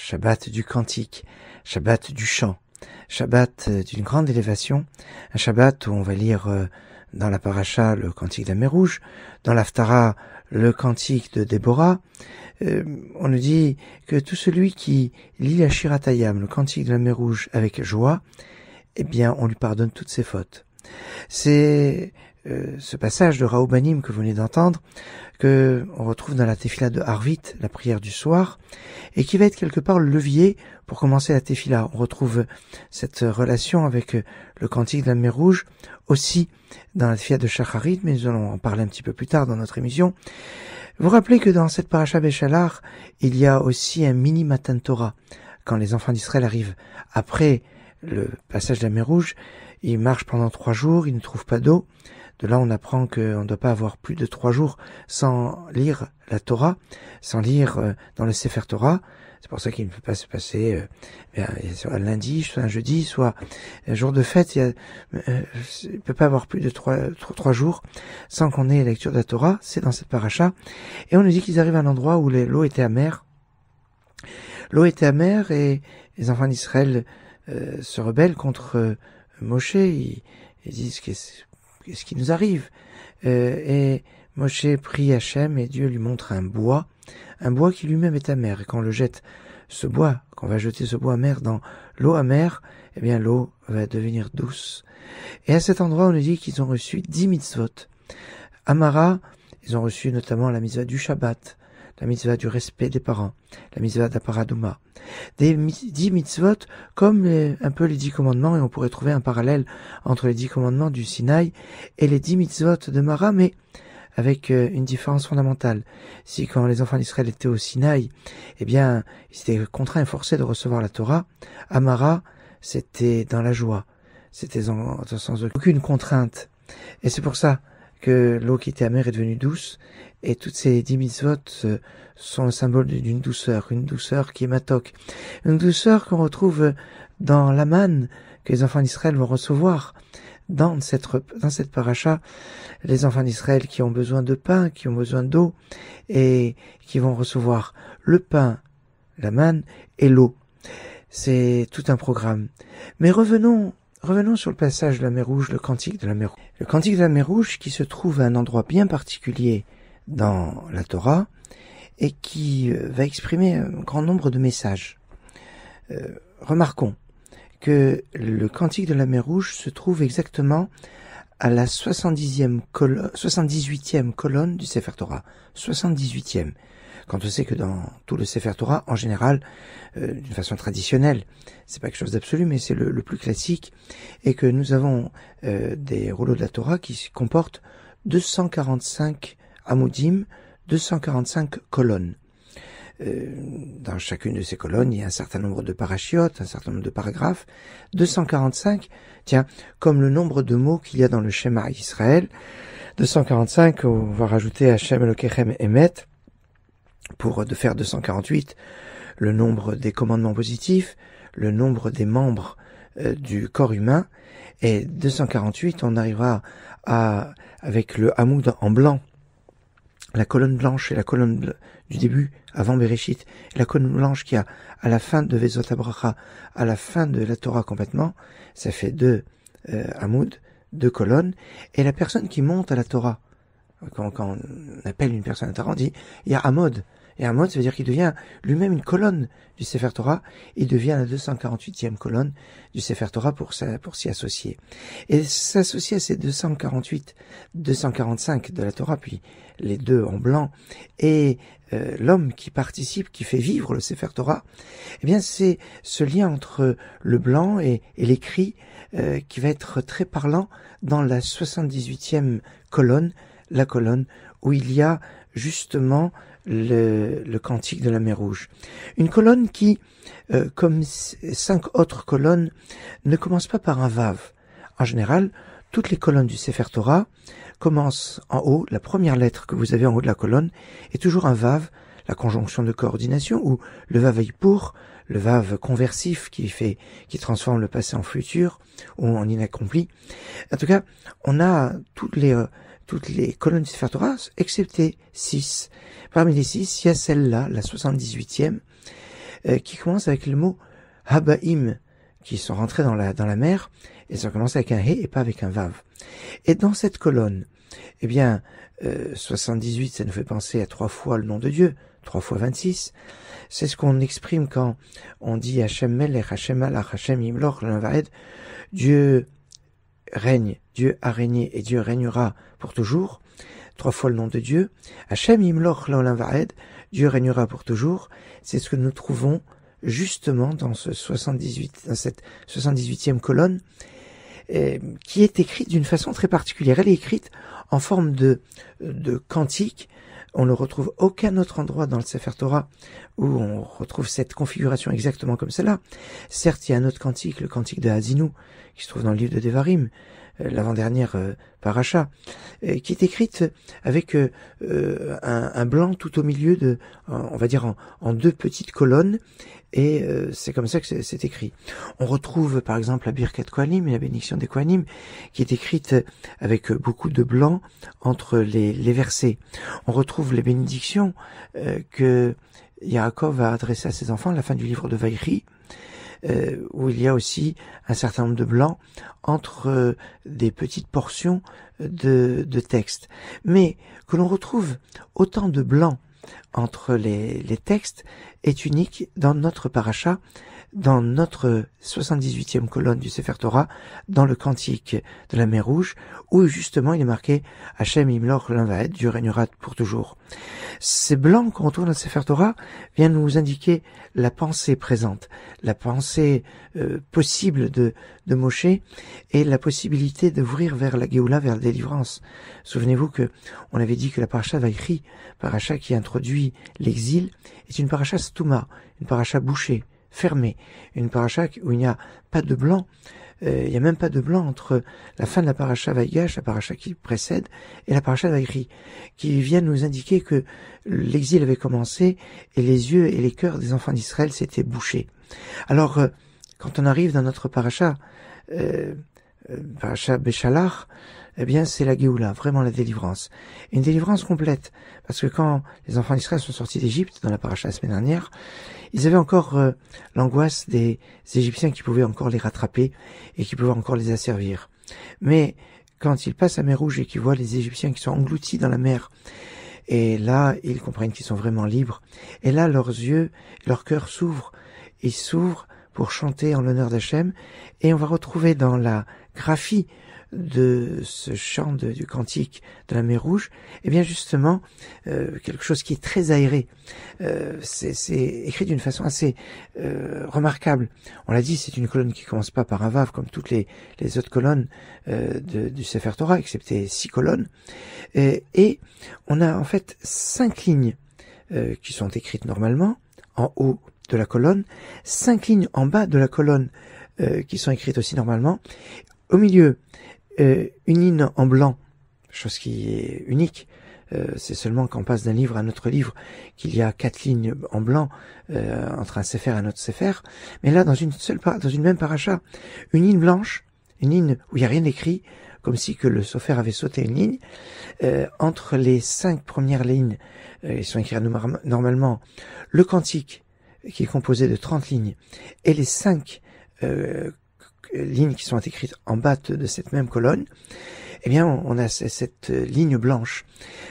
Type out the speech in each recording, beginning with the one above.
Shabbat du cantique, Shabbat du chant, Shabbat euh, d'une grande élévation, un Shabbat où on va lire euh, dans la paracha le cantique de la mer rouge, dans l'Aftara le cantique de Déborah. Euh, on nous dit que tout celui qui lit la Shiratayam, le cantique de la mer rouge, avec joie, eh bien, on lui pardonne toutes ses fautes. C'est euh, ce passage de Raobanim que vous venez d'entendre, que on retrouve dans la tefila de Harvit, la prière du soir, et qui va être quelque part le levier pour commencer la tefila. On retrouve cette relation avec euh, le cantique de la mer rouge aussi dans la tefila de Shacharit, mais nous allons en parler un petit peu plus tard dans notre émission. Vous rappelez que dans cette paracha Béchalar, il y a aussi un mini matin Torah. Quand les enfants d'Israël arrivent après le passage de la mer rouge, ils marchent pendant trois jours, ils ne trouvent pas d'eau, de là, on apprend qu'on ne doit pas avoir plus de trois jours sans lire la Torah, sans lire euh, dans le Sefer Torah. C'est pour ça qu'il ne peut pas se passer euh, soit un lundi, soit un jeudi, soit un jour de fête. Il ne euh, peut pas avoir plus de trois, trois, jours sans qu'on ait la lecture de la Torah. C'est dans cette paracha. Et on nous dit qu'ils arrivent à un endroit où l'eau était amère. L'eau était amère et les enfants d'Israël se rebellent contre Moshe. Ils, disent que c'est qu'est-ce qui nous arrive euh, Et Moshe prie Hachem et Dieu lui montre un bois, un bois qui lui-même est amer. Et quand on le jette, ce bois, quand on va jeter ce bois amer dans l'eau amère, eh bien l'eau va devenir douce. Et à cet endroit, on nous dit qu'ils ont reçu dix mitzvot. Amara, ils ont reçu notamment la mitzvah du Shabbat, la mitzvah du respect des parents, la mitzvah d'aparadouma, des dix mitzvot comme un peu les dix commandements, et on pourrait trouver un parallèle entre les dix commandements du Sinaï et les dix mitzvot de Mara, mais avec euh, une différence fondamentale. Si quand les enfants d'Israël étaient au Sinaï, eh bien, ils étaient contraints et forcés de recevoir la Torah, à Mara, c'était dans la joie, c'était sans aucune contrainte. Et c'est pour ça que l'eau qui était amère est devenue douce, et toutes ces dix votes euh, sont le symbole d'une douceur, une douceur qui est une douceur qu'on retrouve dans la manne que les enfants d'Israël vont recevoir dans cette, dans cette paracha, les enfants d'Israël qui ont besoin de pain, qui ont besoin d'eau, et qui vont recevoir le pain, la manne et l'eau. C'est tout un programme. Mais revenons, revenons sur le passage de la mer Rouge, le cantique de la mer Rouge. Le cantique de la mer Rouge qui se trouve à un endroit bien particulier dans la Torah et qui euh, va exprimer un grand nombre de messages. Euh, remarquons que le cantique de la mer Rouge se trouve exactement à la 70e 78e colonne du Sefer Torah. 78e. Quand on sait que dans tout le Sefer Torah, en général, euh, d'une façon traditionnelle, c'est pas quelque chose d'absolu, mais c'est le, plus classique, et que nous avons des rouleaux de la Torah qui comportent 245 Amoudim, 245 colonnes. Euh, dans chacune de ces colonnes, il y a un certain nombre de parachiotes, un certain nombre de paragraphes. 245, tiens, comme le nombre de mots qu'il y a dans le schéma Israël, 245, on va rajouter Hachem et Emet, pour euh, de faire 248, le nombre des commandements positifs, le nombre des membres euh, du corps humain, et 248, on arrivera à, avec le Hamoud en blanc, la colonne blanche et la colonne du début, avant Bereshit, la colonne blanche qui a à la fin de Vezot à la fin de la Torah complètement, ça fait deux euh, Hamoud, deux colonnes, et la personne qui monte à la Torah, quand, on appelle une personne à la Torah, on dit, il y a Hamoud. Et Hamoud, ça veut dire qu'il devient lui-même une colonne du Sefer Torah, il devient la 248e colonne du Sefer Torah pour, pour s'y associer. Et s'associer à ces 248, 245 de la Torah, puis les deux en blanc, et euh, l'homme qui participe, qui fait vivre le Sefer Torah, eh bien c'est ce lien entre le blanc et, et l'écrit euh, qui va être très parlant dans la 78e colonne, la colonne où il y a justement le, cantique de la mer Rouge. Une colonne qui, euh, comme cinq autres colonnes, ne commence pas par un vav. En général, toutes les colonnes du Sefer Torah commencent en haut, la première lettre que vous avez en haut de la colonne est toujours un vav, la conjonction de coordination, ou le vav pour, le vav conversif qui fait, qui transforme le passé en futur, ou en inaccompli. En tout cas, on a toutes les, euh, toutes les colonnes du Sefer Torah, excepté 6. Parmi les six, il y a celle-là, la 78e, euh, qui commence avec le mot Habaim, qui sont rentrés dans la, dans la mer, et ça commence avec un hé et pas avec un vav. Et dans cette colonne, eh bien, 78, euh, ça nous fait penser à trois fois le nom de Dieu, trois fois 26. C'est ce qu'on exprime quand on dit Hachem Melech, Hachem Alach, Hachem Imloch, Dieu règne, Dieu a régné et Dieu régnera pour toujours. Trois fois le nom de Dieu. Hachem Imloch, L'Olam Dieu régnera pour toujours. C'est ce que nous trouvons justement dans ce 78, dans cette 78e colonne. Euh, qui est écrite d'une façon très particulière. Elle est écrite en forme de, de cantique. On ne retrouve aucun autre endroit dans le Sefer Torah où on retrouve cette configuration exactement comme celle-là. Certes, il y a un autre cantique, le cantique de Hazinou, qui se trouve dans le livre de Devarim, euh, l'avant-dernière euh, paracha, qui est écrite avec un, blanc tout au milieu de, on va dire en deux petites colonnes, et euh, c'est comme ça que c'est écrit. On retrouve par exemple la Birkat et la bénédiction des Koanim qui est écrite euh, avec euh, beaucoup de blanc entre les, les versets. On retrouve les bénédictions que Yaakov a adressées à ses enfants à la fin du livre de Vaïri, où il y a aussi un certain nombre de blancs entre des petites portions de, de texte. Mais que l'on retrouve autant de blancs entre les, les, textes est unique dans notre paracha, dans notre 78e colonne du Sefer Torah, dans le cantique de la mer Rouge, où justement il est marqué Hachem va être, Dieu régnera pour toujours. Ces blancs qu'on retrouve dans le Sefer Torah viennent nous indiquer la pensée présente, la pensée euh, possible de, de Moshe et la possibilité d'ouvrir vers la Géoula, vers la délivrance. Souvenez-vous que on avait dit que la paracha va paracha qui introduit l'exil, est une paracha Stouma, une paracha bouchée, fermée, une paracha où il n'y a pas de blanc, euh, il n'y a même pas de blanc entre la fin de la paracha Vaïgash, la paracha qui précède, et la paracha Vaïri, qui viennent nous indiquer que l'exil avait commencé et les yeux et les cœurs des enfants d'Israël s'étaient bouchés. Alors, euh, quand on arrive dans notre paracha, euh, euh paracha Béchalar, eh bien, c'est la Géoula, vraiment la délivrance. Une délivrance complète. Parce que quand les enfants d'Israël sont sortis d'Égypte, dans la paracha la semaine dernière, ils avaient encore euh, l'angoisse des Égyptiens qui pouvaient encore les rattraper et qui pouvaient encore les asservir. Mais quand ils passent à mer Rouge et qu'ils voient les Égyptiens qui sont engloutis dans la mer, et là, ils comprennent qu'ils sont vraiment libres. Et là, leurs yeux, leur cœur s'ouvrent. Ils s'ouvrent pour chanter en l'honneur d'Hachem. Et on va retrouver dans la graphie de ce chant du cantique de la mer Rouge, et eh bien justement euh, quelque chose qui est très aéré. Euh, c'est écrit d'une façon assez euh, remarquable. On l'a dit, c'est une colonne qui commence pas par un vav comme toutes les, les autres colonnes de, du Sefer Torah, excepté six colonnes. Et, et, on a en fait cinq lignes qui sont écrites normalement en haut de la colonne, cinq lignes en bas de la colonne euh, qui sont écrites aussi normalement, au milieu euh, une ligne en blanc, chose qui est unique. Euh, c'est seulement quand on passe d'un livre à un autre livre qu'il y a quatre lignes en blanc entre un séfer et un autre séfer. Mais là, dans une seule dans une même paracha, une ligne blanche, une ligne où il n'y a rien écrit, comme si que le sophère avait sauté une ligne. entre les cinq premières lignes, euh, sont écrites normalement, le cantique qui est composé de 30 lignes, et les 5 euh, lignes qui sont écrites en bas de cette même colonne, eh bien, on a cette ligne blanche.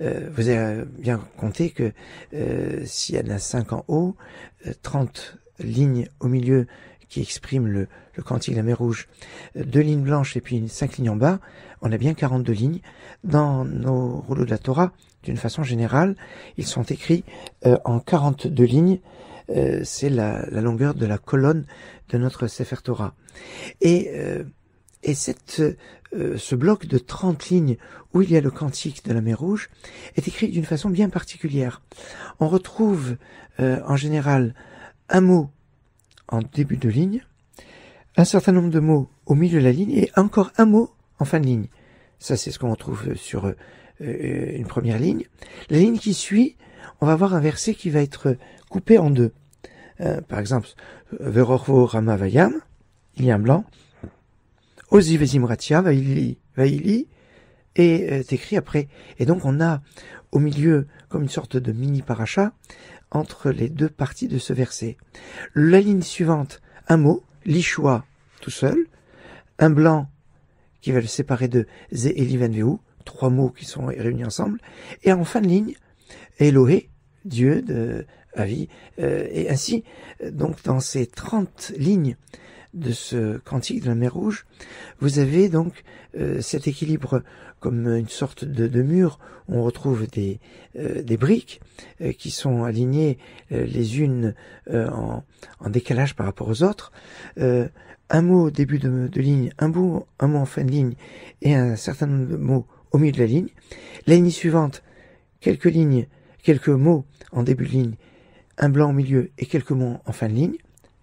Euh, vous avez bien compté que euh, s'il y en a 5 en haut, 30 euh, lignes au milieu qui expriment le, le cantique de la mer rouge, deux lignes blanches et puis cinq lignes en bas, on a bien 42 lignes. Dans nos rouleaux de la Torah, d'une façon générale, ils sont écrits en 42 lignes euh, c'est la, longueur de la colonne de notre Sefer Torah. Et, euh, euh, ce bloc de 30 lignes où il y a le cantique de la mer Rouge est écrit d'une façon bien particulière. On retrouve en général un mot en début de ligne, un certain nombre de mots au milieu de la ligne et encore un mot en fin de ligne. Ça, c'est ce qu'on retrouve sur une première ligne. La ligne qui suit, on va voir un verset qui va être coupé en deux. Euh, par exemple, Verorvo vayam »« il y a un blanc, Osi Vezimratia Vaili, et euh, écrit après. Et donc on a au milieu comme une sorte de mini paracha entre les deux parties de ce verset. La ligne suivante, un mot, lichwa tout seul, un blanc qui va le séparer de Ze trois mots qui sont réunis ensemble, et en fin de ligne, Elohe »« Dieu de à vie. Euh, et ainsi, euh, donc dans ces 30 lignes de ce cantique de la mer Rouge, vous avez donc euh, cet équilibre comme une sorte de, mur où on retrouve des, des briques qui sont alignées les unes en, décalage par rapport aux autres. un mot au début de, ligne, un mot, un mot en fin de ligne et un certain nombre de mots au milieu de la ligne. La ligne suivante, quelques lignes, quelques mots en début de ligne un blanc au milieu et quelques mots en fin de ligne,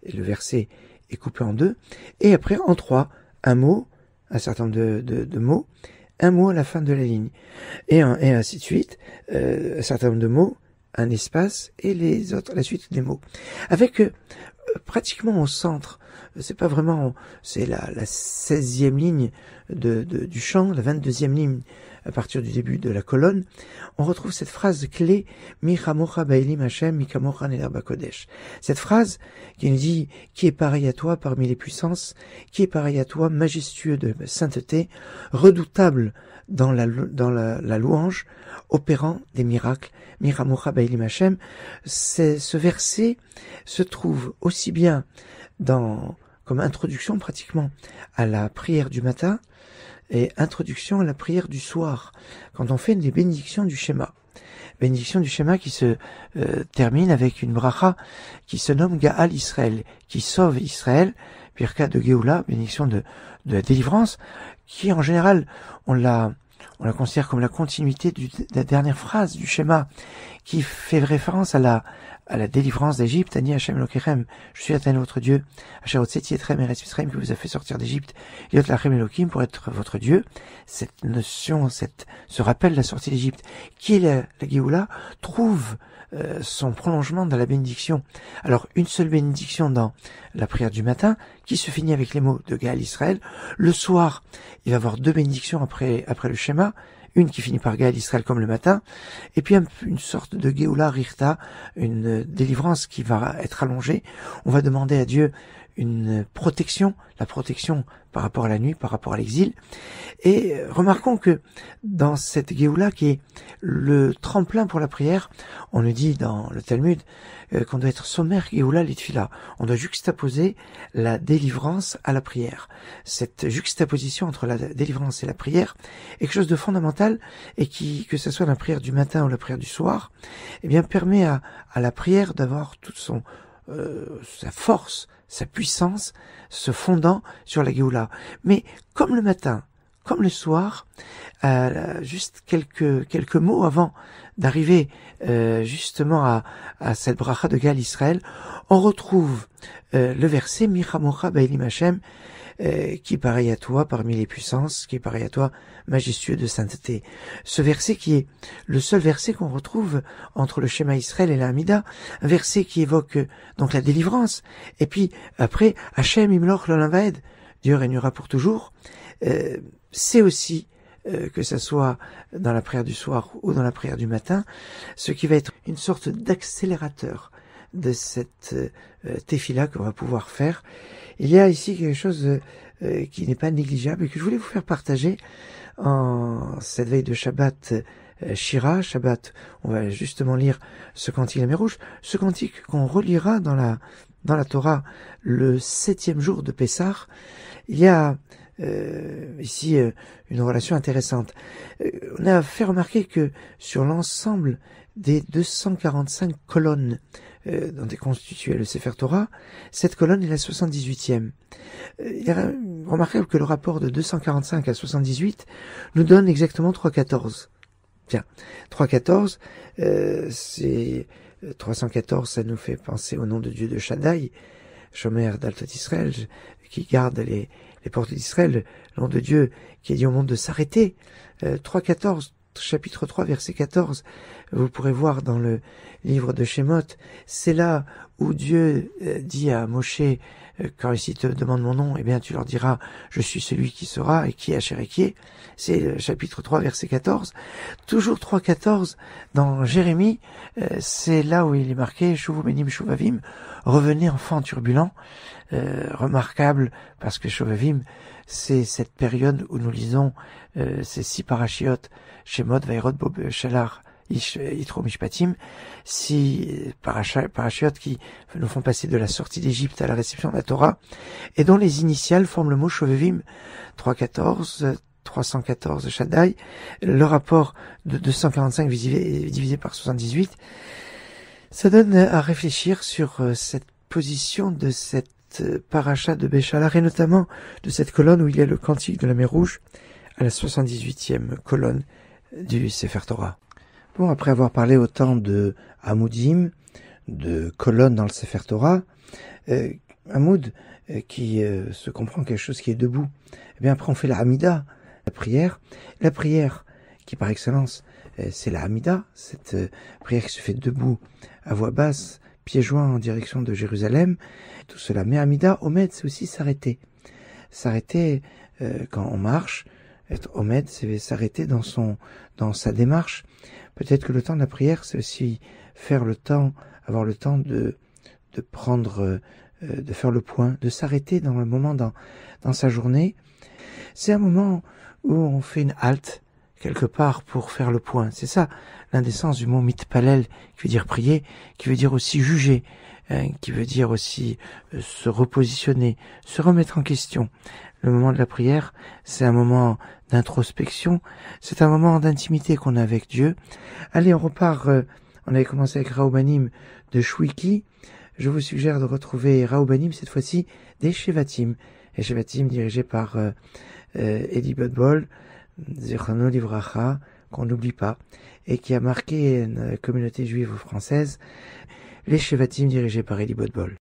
et le verset est coupé en deux, et après en trois, un mot, un certain nombre de, mots, un mot à la fin de la ligne, et, et ainsi de suite, euh, un certain nombre de mots, un espace et les autres, la suite des mots. Avec euh, pratiquement au centre. C'est pas vraiment, c'est la, la 16e ligne de, du chant, la 22e ligne à partir du début de la colonne. On retrouve cette phrase clé, Miramocha Baelim Hashem, Nederba Kodesh. Cette phrase qui nous dit, qui est pareil à toi parmi les puissances, qui est pareil à toi majestueux de sainteté, redoutable dans la, dans la, louange, opérant des miracles. Miramoura Bailim c'est ce verset se trouve aussi bien dans, comme introduction pratiquement à la prière du matin et introduction à la prière du soir, quand on fait des bénédictions du schéma. Bénédiction du schéma qui se euh, termine avec une bracha qui se nomme Gaal Israël, qui sauve Israël, Birka de Geoula, bénédiction de, de la délivrance, qui en général, on la on la considère comme la continuité du, de la dernière phrase du schéma qui fait référence à la, à la délivrance d'Égypte, Ani Hachem je suis Athènes votre Dieu, Hachem Etrem et qui vous a fait sortir d'Égypte, Yot Lachem Elokim pour être votre Dieu, cette notion, cette, ce rappel de la sortie d'Égypte, qui est la, la Géoula, trouve euh, son prolongement dans la bénédiction. Alors une seule bénédiction dans la prière du matin qui se finit avec les mots de Gaël Israël. Le soir, il va avoir deux bénédictions après, après le schéma, une qui finit par Gaël Israël comme le matin, et puis une sorte de Geulah Rirta, une délivrance qui va être allongée. On va demander à Dieu une protection, la protection par rapport à la nuit, par rapport à l'exil. Et euh, remarquons que dans cette Géoula qui est le tremplin pour la prière, on nous dit dans le Talmud euh, qu'on doit être sommaire Géoula Litfila. On doit juxtaposer la délivrance à la prière. Cette juxtaposition entre la délivrance et la prière est quelque chose de fondamental et qui, que ce soit la prière du matin ou la prière du soir, eh bien permet à, à la prière d'avoir toute son euh, sa force, sa puissance se fondant sur la Géoula. Mais comme le matin, comme le soir, euh, juste quelques quelques mots avant d'arriver euh, justement à, à, cette bracha de Gal Israël, on retrouve euh, le verset euh, qui pareil à toi parmi les puissances, qui pareil à toi majestueux de sainteté. Ce verset qui est le seul verset qu'on retrouve entre le schéma Israël et la un verset qui évoque euh, donc la délivrance, et puis après Hachem Imloch Lolamvaed, Dieu régnera pour toujours, euh, c'est aussi que ça soit dans la prière du soir ou dans la prière du matin, ce qui va être une sorte d'accélérateur de cette euh, qu'on va pouvoir faire. Il y a ici quelque chose euh, qui n'est pas négligeable et que je voulais vous faire partager en cette veille de Shabbat euh, Shira, Shabbat. On va justement lire ce cantique la mer rouge, ce cantique qu'on relira dans la dans la Torah le septième jour de Pessah. Il y a euh, ici une relation intéressante. on a fait remarquer que sur l'ensemble des 245 colonnes euh, dans dont est constitué le Sefer Torah, cette colonne est la 78e. Euh, il remarquable que le rapport de 245 à 78 nous donne exactement 314. Bien, 314, c'est 314, euh, ça nous fait penser au nom de Dieu de Shaddai, chômeur d'Alta d'Israël, qui garde les, les portes d'Israël, nom de Dieu qui a dit au monde de s'arrêter. 314, chapitre 3, verset 14, vous pourrez voir dans le livre de Shemot, c'est là où Dieu euh, dit à Moshe, euh, quand ils te euh, demandent mon nom, eh bien tu leur diras, je suis celui qui sera et qui est est, C'est le chapitre 3, verset 14. Toujours 3, 14, dans Jérémie, c'est là où il est marqué, benim Chouvavim, revenez enfant turbulent, remarquable, parce que Chouvavim, c'est cette période où nous lisons euh, ces six parachiotes chez Mod Vairot Bob Chalar, Yitro euh, Mishpatim, six euh, parachiotes qui nous font passer de la sortie d'Égypte à la réception de la Torah, et dont les initiales forment le mot Shovevim 314, 314 Shaddai, le rapport de 245 divisé par 78, ça donne à réfléchir sur cette position de cette parachat euh, paracha de Béchalar, et notamment de cette colonne où il y a le cantique de la mer Rouge, à la 78e colonne du Sefer Torah. Bon, après avoir parlé autant de Hamoudim, de colonnes dans le Sefer Torah, euh, Hamoud, euh, qui se comprend quelque chose qui est debout, eh bien après on fait la Hamida, la prière. La prière, qui par excellence, c'est la Hamida, cette prière qui se fait debout, à voix basse, pieds joints en direction de Jérusalem. Tout cela. Mais Amida, Omed, c'est aussi s'arrêter. S'arrêter euh, quand on marche. Être Omed, c'est s'arrêter dans son, dans sa démarche. Peut-être que le temps de la prière, c'est aussi faire le temps, avoir le temps de, de prendre, euh, de faire le point, de s'arrêter dans le moment, dans, dans sa journée. C'est un moment où on fait une halte, quelque part pour faire le point. C'est ça l'indécence du mot mitpalel, qui veut dire prier, qui veut dire aussi juger, hein, qui veut dire aussi euh, se repositionner, se remettre en question. Le moment de la prière, c'est un moment d'introspection, c'est un moment d'intimité qu'on a avec Dieu. Allez, on repart. Euh, on avait commencé avec Raobanim de Shwiki. Je vous suggère de retrouver Raobanim cette fois-ci des Shevatim. Et Shevatim dirigé par euh, euh Eddie Zirchano qu'on n'oublie pas, et qui a marqué une communauté juive française, les Chevatim dirigés par Elie Bodbol.